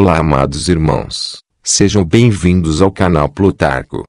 Olá, amados irmãos. Sejam bem-vindos ao canal Plutarco.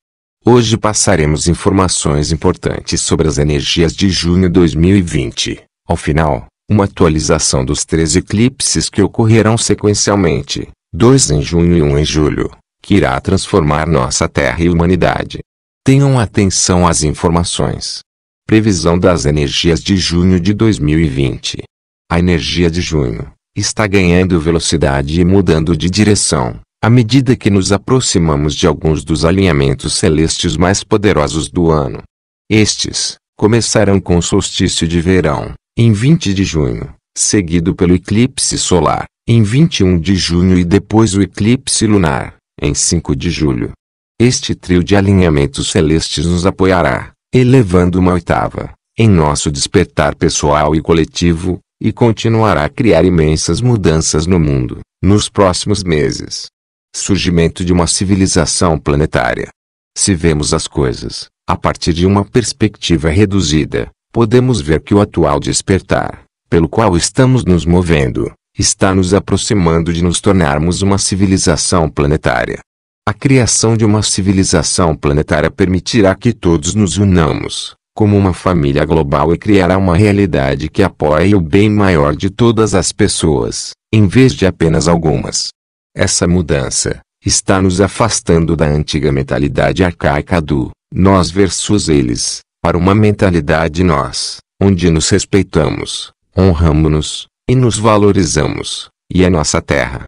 Hoje passaremos informações importantes sobre as energias de junho 2020. Ao final, uma atualização dos três eclipses que ocorrerão sequencialmente, dois em junho e um em julho, que irá transformar nossa Terra e humanidade. Tenham atenção às informações. Previsão das energias de junho de 2020. A energia de junho está ganhando velocidade e mudando de direção, à medida que nos aproximamos de alguns dos alinhamentos celestes mais poderosos do ano. Estes começarão com o solstício de verão, em 20 de junho, seguido pelo eclipse solar, em 21 de junho e depois o eclipse lunar, em 5 de julho. Este trio de alinhamentos celestes nos apoiará, elevando uma oitava, em nosso despertar pessoal e coletivo, e continuará a criar imensas mudanças no mundo, nos próximos meses. Surgimento de uma civilização planetária. Se vemos as coisas, a partir de uma perspectiva reduzida, podemos ver que o atual despertar, pelo qual estamos nos movendo, está nos aproximando de nos tornarmos uma civilização planetária. A criação de uma civilização planetária permitirá que todos nos unamos, como uma família global e criará uma realidade que apoie o bem maior de todas as pessoas, em vez de apenas algumas. Essa mudança está nos afastando da antiga mentalidade arcaica do nós versus eles, para uma mentalidade nós, onde nos respeitamos, honramos-nos e nos valorizamos, e é nossa terra.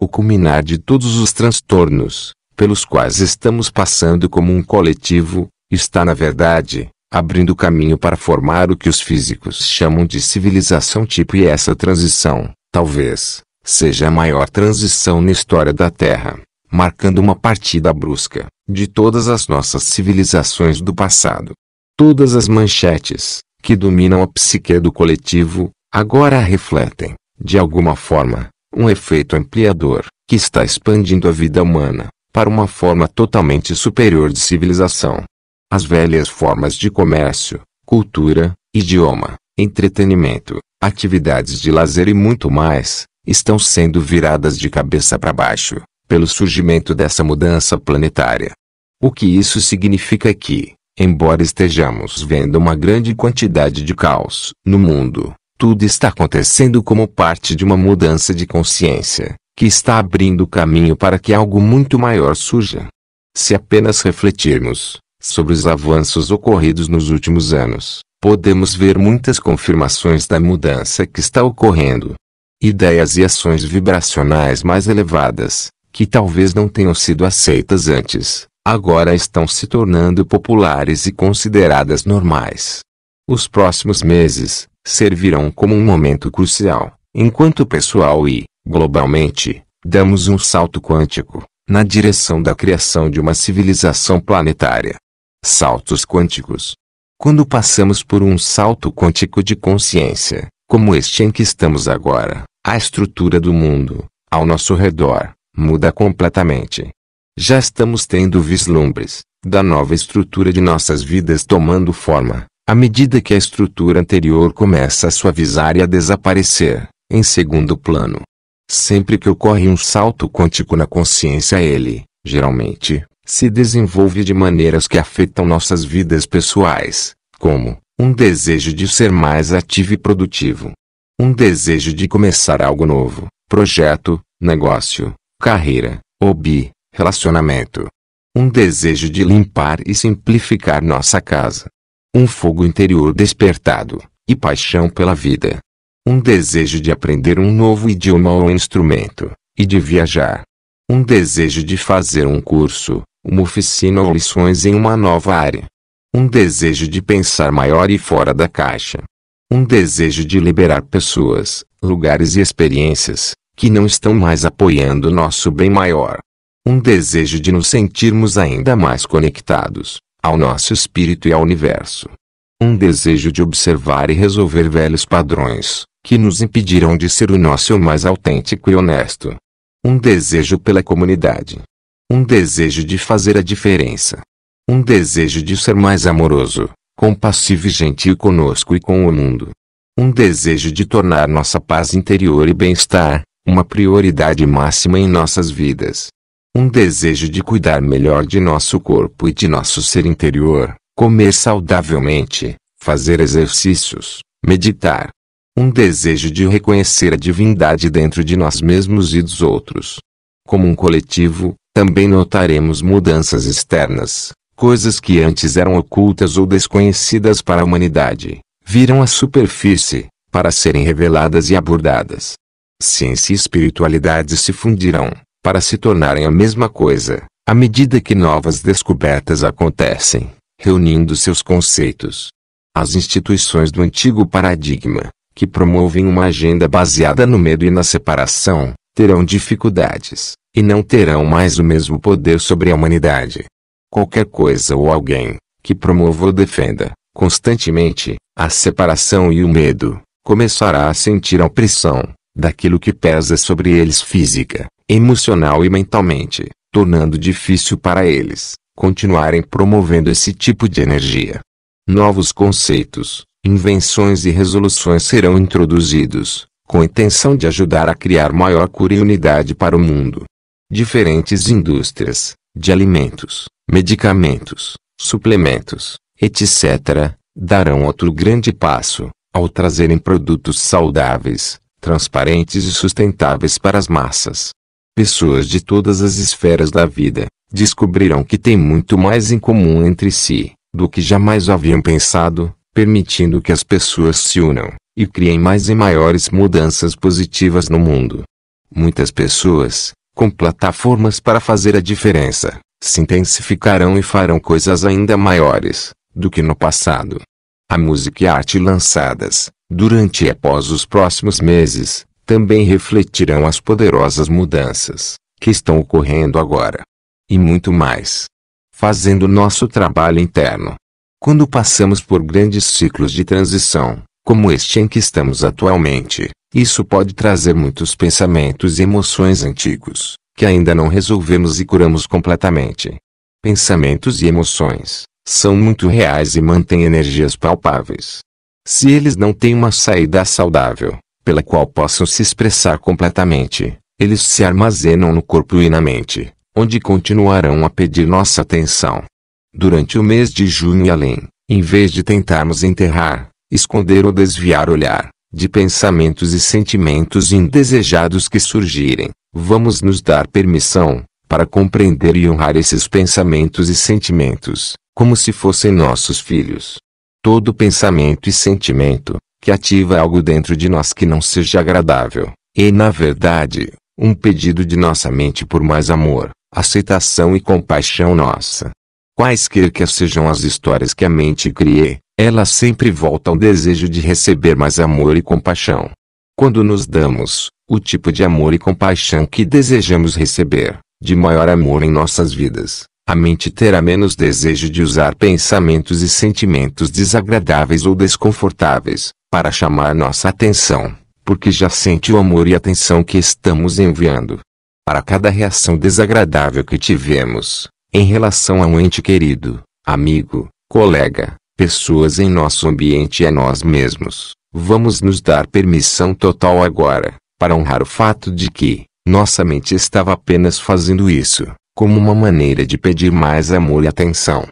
O culminar de todos os transtornos pelos quais estamos passando como um coletivo está na verdade abrindo caminho para formar o que os físicos chamam de civilização tipo e essa transição, talvez, seja a maior transição na história da Terra, marcando uma partida brusca de todas as nossas civilizações do passado. Todas as manchetes que dominam a psique do coletivo agora refletem, de alguma forma, um efeito ampliador que está expandindo a vida humana para uma forma totalmente superior de civilização. As velhas formas de comércio, cultura, idioma, entretenimento, atividades de lazer e muito mais, estão sendo viradas de cabeça para baixo, pelo surgimento dessa mudança planetária. O que isso significa é que, embora estejamos vendo uma grande quantidade de caos no mundo, tudo está acontecendo como parte de uma mudança de consciência, que está abrindo caminho para que algo muito maior surja. Se apenas refletirmos, sobre os avanços ocorridos nos últimos anos, podemos ver muitas confirmações da mudança que está ocorrendo. Ideias e ações vibracionais mais elevadas, que talvez não tenham sido aceitas antes, agora estão se tornando populares e consideradas normais. Os próximos meses servirão como um momento crucial, enquanto pessoal e, globalmente, damos um salto quântico na direção da criação de uma civilização planetária. Saltos quânticos. Quando passamos por um salto quântico de consciência, como este em que estamos agora, a estrutura do mundo, ao nosso redor, muda completamente. Já estamos tendo vislumbres da nova estrutura de nossas vidas tomando forma, à medida que a estrutura anterior começa a suavizar e a desaparecer, em segundo plano. Sempre que ocorre um salto quântico na consciência, ele, geralmente, se desenvolve de maneiras que afetam nossas vidas pessoais, como um desejo de ser mais ativo e produtivo, um desejo de começar algo novo, projeto, negócio, carreira, hobby, relacionamento, um desejo de limpar e simplificar nossa casa, um fogo interior despertado e paixão pela vida, um desejo de aprender um novo idioma ou instrumento e de viajar, um desejo de fazer um curso uma oficina ou lições em uma nova área. Um desejo de pensar maior e fora da caixa. Um desejo de liberar pessoas, lugares e experiências que não estão mais apoiando nosso bem maior. Um desejo de nos sentirmos ainda mais conectados ao nosso espírito e ao universo. Um desejo de observar e resolver velhos padrões que nos impediram de ser o nosso mais autêntico e honesto. Um desejo pela comunidade, um desejo de fazer a diferença. Um desejo de ser mais amoroso, compassivo e gentil conosco e com o mundo. Um desejo de tornar nossa paz interior e bem-estar uma prioridade máxima em nossas vidas. Um desejo de cuidar melhor de nosso corpo e de nosso ser interior, comer saudavelmente, fazer exercícios, meditar. Um desejo de reconhecer a divindade dentro de nós mesmos e dos outros. Como um coletivo, também notaremos mudanças externas, coisas que antes eram ocultas ou desconhecidas para a humanidade, viram à superfície, para serem reveladas e abordadas. Ciência e espiritualidade se fundirão, para se tornarem a mesma coisa, à medida que novas descobertas acontecem, reunindo seus conceitos. As instituições do antigo paradigma, que promovem uma agenda baseada no medo e na separação, terão dificuldades, e não terão mais o mesmo poder sobre a humanidade. Qualquer coisa ou alguém que promova ou defenda, constantemente, a separação e o medo, começará a sentir a opressão daquilo que pesa sobre eles física, emocional e mentalmente, tornando difícil para eles continuarem promovendo esse tipo de energia. Novos conceitos, invenções e resoluções serão introduzidos, com intenção de ajudar a criar maior cura e unidade para o mundo. Diferentes indústrias, de alimentos, medicamentos, suplementos, etc., darão outro grande passo, ao trazerem produtos saudáveis, transparentes e sustentáveis para as massas. Pessoas de todas as esferas da vida descobrirão que têm muito mais em comum entre si do que jamais haviam pensado, permitindo que as pessoas se unam e criem mais e maiores mudanças positivas no mundo. Muitas pessoas, com plataformas para fazer a diferença, se intensificarão e farão coisas ainda maiores do que no passado. A música e a arte lançadas, durante e após os próximos meses, também refletirão as poderosas mudanças que estão ocorrendo agora. E muito mais. Fazendo nosso trabalho interno. Quando passamos por grandes ciclos de transição, como este em que estamos atualmente, isso pode trazer muitos pensamentos e emoções antigos, que ainda não resolvemos e curamos completamente. Pensamentos e emoções são muito reais e mantêm energias palpáveis. Se eles não têm uma saída saudável, pela qual possam se expressar completamente, eles se armazenam no corpo e na mente, onde continuarão a pedir nossa atenção. Durante o mês de junho e além, em vez de tentarmos enterrar, esconder ou desviar olhar, de pensamentos e sentimentos indesejados que surgirem, vamos nos dar permissão, para compreender e honrar esses pensamentos e sentimentos, como se fossem nossos filhos. Todo pensamento e sentimento, que ativa algo dentro de nós que não seja agradável, é, na verdade, um pedido de nossa mente por mais amor, aceitação e compaixão nossa, Quaisquer que sejam as histórias que a mente crie, elas sempre voltam ao desejo de receber mais amor e compaixão. Quando nos damos o tipo de amor e compaixão que desejamos receber, de maior amor em nossas vidas, a mente terá menos desejo de usar pensamentos e sentimentos desagradáveis ou desconfortáveis, para chamar nossa atenção, porque já sente o amor e atenção que estamos enviando. Para cada reação desagradável que tivemos, em relação a um ente querido, amigo, colega, pessoas em nosso ambiente e a nós mesmos, vamos nos dar permissão total agora, para honrar o fato de que, nossa mente estava apenas fazendo isso, como uma maneira de pedir mais amor e atenção.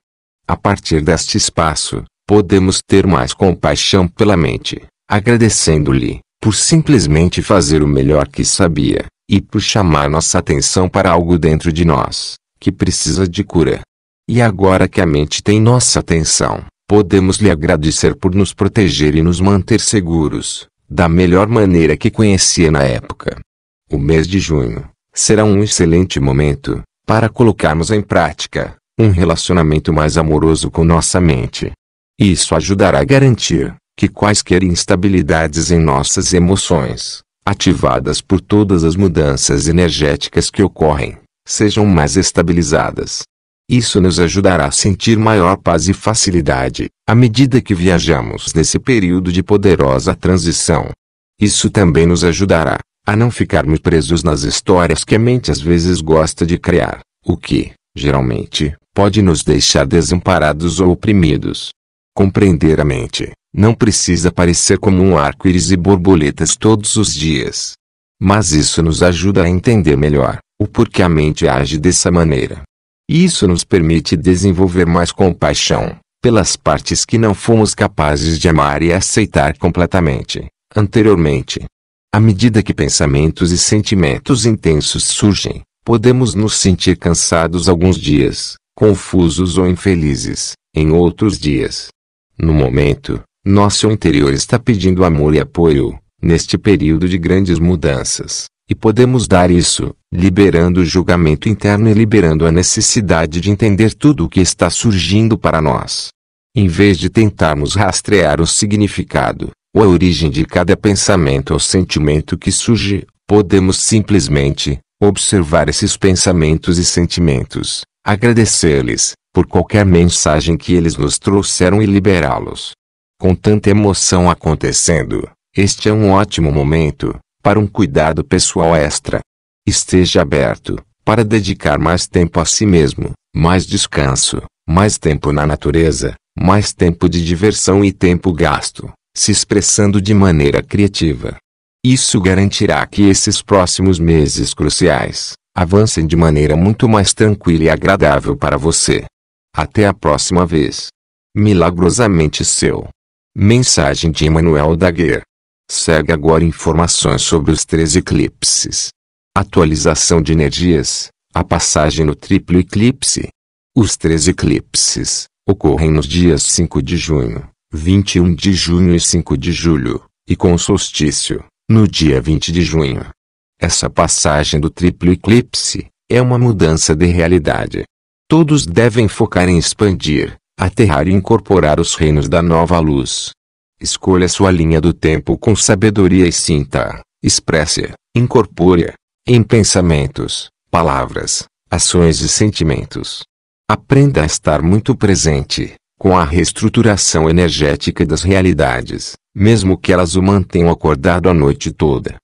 A partir deste espaço, podemos ter mais compaixão pela mente, agradecendo-lhe, por simplesmente fazer o melhor que sabia, e por chamar nossa atenção para algo dentro de nós, que precisa de cura. E agora que a mente tem nossa atenção, podemos lhe agradecer por nos proteger e nos manter seguros, da melhor maneira que conhecia na época. O mês de junho será um excelente momento para colocarmos em prática um relacionamento mais amoroso com nossa mente. Isso ajudará a garantir que quaisquer instabilidades em nossas emoções, ativadas por todas as mudanças energéticas que ocorrem, sejam mais estabilizadas. Isso nos ajudará a sentir maior paz e facilidade, à medida que viajamos nesse período de poderosa transição. Isso também nos ajudará a não ficarmos presos nas histórias que a mente às vezes gosta de criar, o que, geralmente, pode nos deixar desamparados ou oprimidos. Compreender a mente não precisa parecer como um arco-íris e borboletas todos os dias. Mas isso nos ajuda a entender melhor o porquê a mente age dessa maneira. Isso nos permite desenvolver mais compaixão pelas partes que não fomos capazes de amar e aceitar completamente, anteriormente. À medida que pensamentos e sentimentos intensos surgem, podemos nos sentir cansados alguns dias, confusos ou infelizes, em outros dias. No momento, nosso interior está pedindo amor e apoio, neste período de grandes mudanças. E podemos dar isso, liberando o julgamento interno e liberando a necessidade de entender tudo o que está surgindo para nós. Em vez de tentarmos rastrear o significado, ou a origem de cada pensamento ou sentimento que surge, podemos simplesmente observar esses pensamentos e sentimentos, agradecer-lhes por qualquer mensagem que eles nos trouxeram e liberá-los. Com tanta emoção acontecendo, este é um ótimo momento para um cuidado pessoal extra. Esteja aberto para dedicar mais tempo a si mesmo, mais descanso, mais tempo na natureza, mais tempo de diversão e tempo gasto, se expressando de maneira criativa. Isso garantirá que esses próximos meses cruciais avancem de maneira muito mais tranquila e agradável para você. Até a próxima vez. Milagrosamente seu. Mensagem de Emanuel Daguerre. Segue agora informações sobre os três eclipses. Atualização de energias, a passagem no triplo eclipse. Os três eclipses ocorrem nos dias 5 de junho, 21 de junho e 5 de julho, e com o solstício, no dia 20 de junho. Essa passagem do triplo eclipse é uma mudança de realidade. Todos devem focar em expandir, aterrar e incorporar os reinos da nova luz Escolha sua linha do tempo com sabedoria e sinta, expresse, incorpore, em pensamentos, palavras, ações e sentimentos. Aprenda a estar muito presente, com a reestruturação energética das realidades, mesmo que elas o mantenham acordado a noite toda.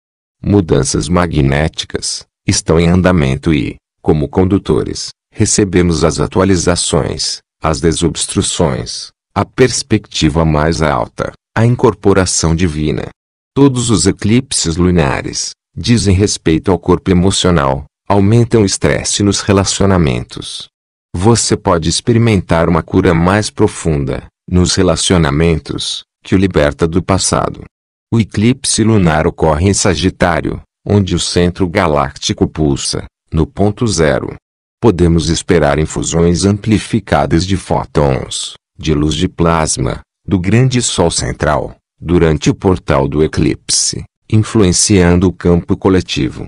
Mudanças magnéticas estão em andamento e, como condutores, recebemos as atualizações, as desobstruções, a perspectiva mais alta, a incorporação divina. Todos os eclipses lunares dizem respeito ao corpo emocional, aumentam o estresse nos relacionamentos. Você pode experimentar uma cura mais profunda nos relacionamentos que o liberta do passado. O eclipse lunar ocorre em Sagitário, onde o centro galáctico pulsa no ponto zero. Podemos esperar infusões amplificadas de fótons de luz de plasma do grande Sol central, durante o portal do eclipse, influenciando o campo coletivo.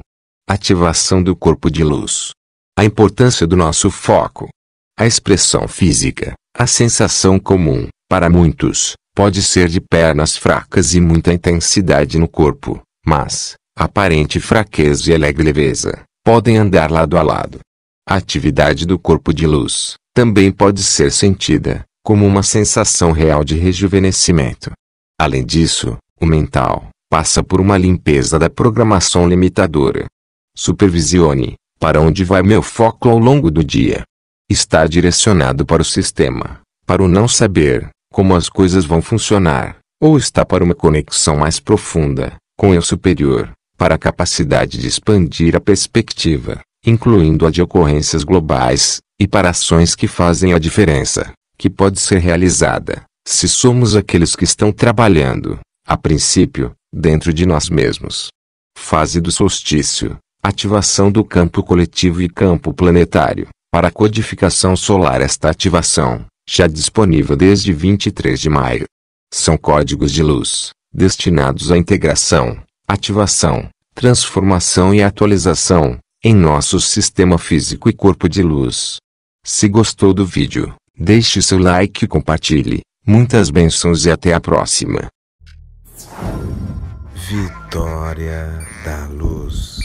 Ativação do corpo de luz. A importância do nosso foco. A expressão física, a sensação comum, para muitos, pode ser de pernas fracas e muita intensidade no corpo, mas, aparente fraqueza e alegre leveza, podem andar lado a lado. A atividade do corpo de luz também pode ser sentida, como uma sensação real de rejuvenescimento. Além disso, o mental passa por uma limpeza da programação limitadora. Supervisione para onde vai meu foco ao longo do dia. Está direcionado para o sistema, para o não saber como as coisas vão funcionar, ou está para uma conexão mais profunda com eu superior, para a capacidade de expandir a perspectiva, incluindo a de ocorrências globais, e para ações que fazem a diferença que pode ser realizada, se somos aqueles que estão trabalhando, a princípio, dentro de nós mesmos. Fase do solstício, ativação do campo coletivo e campo planetário. Para a codificação solar esta ativação, já disponível desde 23 de maio. São códigos de luz, destinados à integração, ativação, transformação e atualização, em nosso sistema físico e corpo de luz. Se gostou do vídeo, Deixe seu like e compartilhe. Muitas bênçãos e até a próxima. Vitória da Luz.